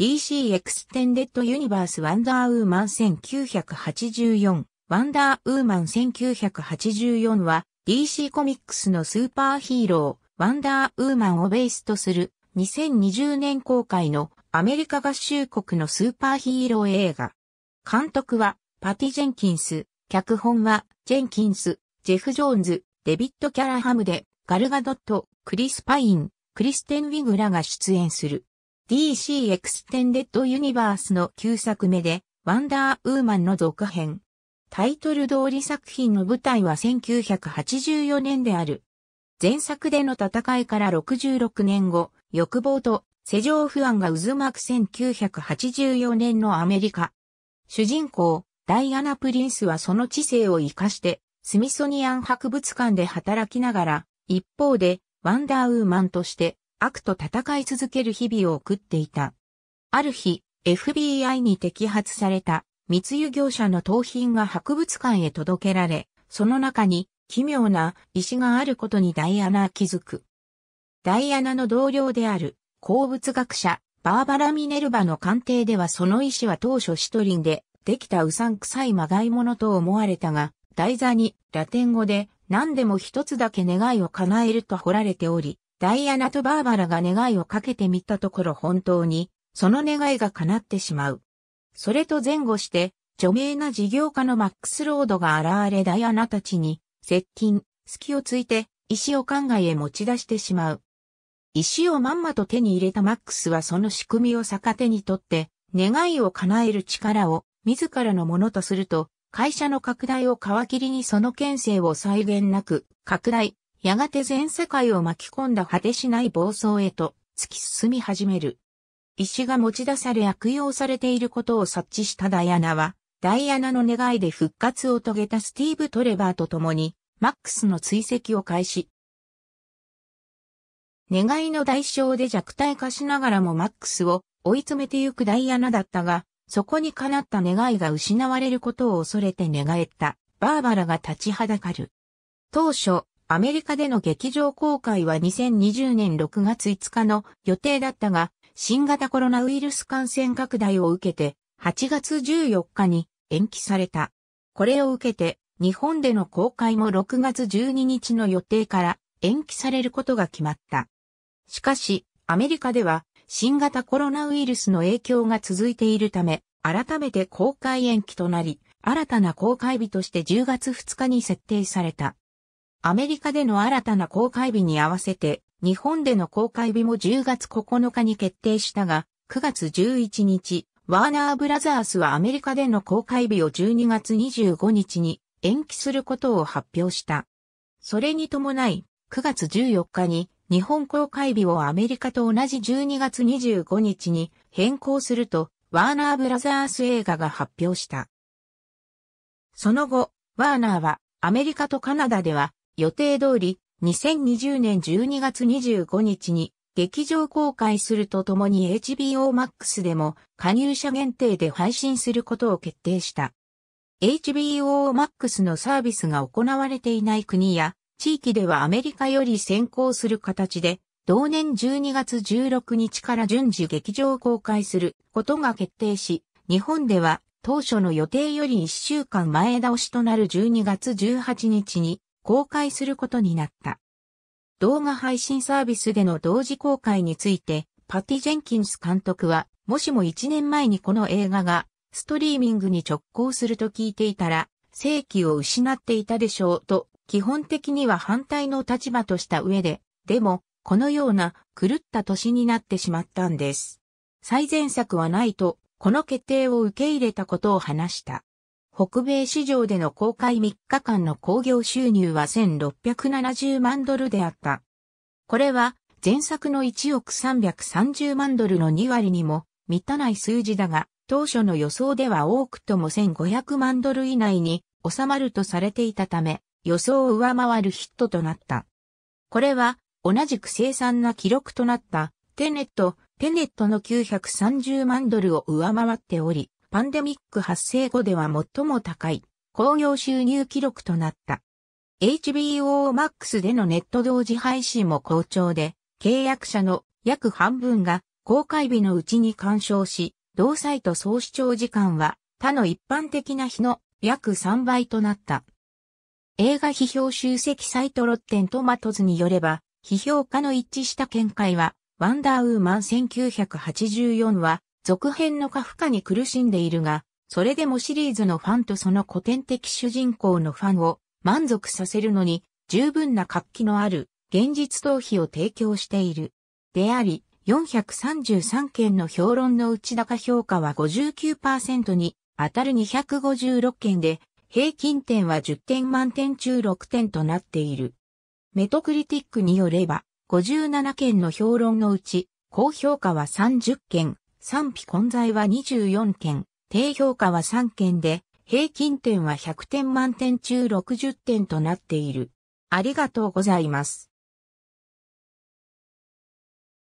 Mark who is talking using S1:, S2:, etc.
S1: DC エクステンデッドユニバースワンダーウーマン1984ワンダーウーマン1984は DC コミックスのスーパーヒーローワンダーウーマンをベースとする2020年公開のアメリカ合衆国のスーパーヒーロー映画。監督はパティ・ジェンキンス、脚本はジェンキンス、ジェフ・ジョーンズ、デビッド・キャラハムでガルガドット、クリス・パイン、クリステン・ウィグらが出演する。DC エクステンデッドユニバースの9作目で、ワンダーウーマンの続編。タイトル通り作品の舞台は1984年である。前作での戦いから66年後、欲望と世情不安が渦巻く1984年のアメリカ。主人公、ダイアナ・プリンスはその知性を活かして、スミソニアン博物館で働きながら、一方で、ワンダーウーマンとして、悪と戦い続ける日々を送っていた。ある日、FBI に摘発された密輸業者の盗品が博物館へ届けられ、その中に奇妙な石があることにダイアナは気づく。ダイアナの同僚である鉱物学者バーバラ・ミネルバの鑑定ではその石は当初シトリンでできたうさんくさいまがいものと思われたが、台座にラテン語で何でも一つだけ願いを叶えると彫られており、ダイアナとバーバラが願いをかけてみたところ本当に、その願いが叶ってしまう。それと前後して、著名な事業家のマックス・ロードが現れダイアナたちに、接近、隙をついて、石を考えへ持ち出してしまう。石をまんまと手に入れたマックスはその仕組みを逆手にとって、願いを叶える力を自らのものとすると、会社の拡大を皮切りにその県政を際限なく拡大、やがて全世界を巻き込んだ果てしない暴走へと突き進み始める。石が持ち出され悪用されていることを察知したダイアナは、ダイアナの願いで復活を遂げたスティーブ・トレバーと共に、マックスの追跡を開始。願いの代償で弱体化しながらもマックスを追い詰めてゆくダイアナだったが、そこに叶った願いが失われることを恐れて寝返った、バーバラが立ちはだかる。当初、アメリカでの劇場公開は2020年6月5日の予定だったが、新型コロナウイルス感染拡大を受けて、8月14日に延期された。これを受けて、日本での公開も6月12日の予定から延期されることが決まった。しかし、アメリカでは新型コロナウイルスの影響が続いているため、改めて公開延期となり、新たな公開日として10月2日に設定された。アメリカでの新たな公開日に合わせて、日本での公開日も10月9日に決定したが、9月11日、ワーナーブラザースはアメリカでの公開日を12月25日に延期することを発表した。それに伴い、9月14日に日本公開日をアメリカと同じ12月25日に変更すると、ワーナーブラザース映画が発表した。その後、ワーナーはアメリカとカナダでは予定通り2020年12月25日に劇場公開するとともに HBO Max でも加入者限定で配信することを決定した。HBO Max のサービスが行われていない国や地域ではアメリカより先行する形で同年12月16日から順次劇場公開することが決定し、日本では当初の予定より1週間前倒しとなる12月18日に公開することになった。動画配信サービスでの同時公開について、パティ・ジェンキンス監督は、もしも1年前にこの映画がストリーミングに直行すると聞いていたら、正規を失っていたでしょうと、基本的には反対の立場とした上で、でも、このような狂った年になってしまったんです。最善策はないと、この決定を受け入れたことを話した。北米市場での公開3日間の興行収入は1670万ドルであった。これは前作の1億330万ドルの2割にも満たない数字だが、当初の予想では多くとも1500万ドル以内に収まるとされていたため、予想を上回るヒットとなった。これは同じく生産な記録となったテネット、テネットの930万ドルを上回っており、パンデミック発生後では最も高い興行収入記録となった。HBO Max でのネット同時配信も好調で、契約者の約半分が公開日のうちに鑑賞し、同サイト総視聴時間は他の一般的な日の約3倍となった。映画批評集積サイトロッテントマトズによれば、批評家の一致した見解は、ワンダーウーマン1984は続編の過負荷に苦しんでいるが、それでもシリーズのファンとその古典的主人公のファンを満足させるのに十分な活気のある現実逃避を提供している。であり、433件の評論の内高評価は59%に当たる256件で、平均点は10点満点中6点となっている。メトクリティックによれば、57件の評論のうち、高評価は30件、賛否混在は24件、低評価は3件で、平均点は100点満点中60点となっている。ありがとうございます。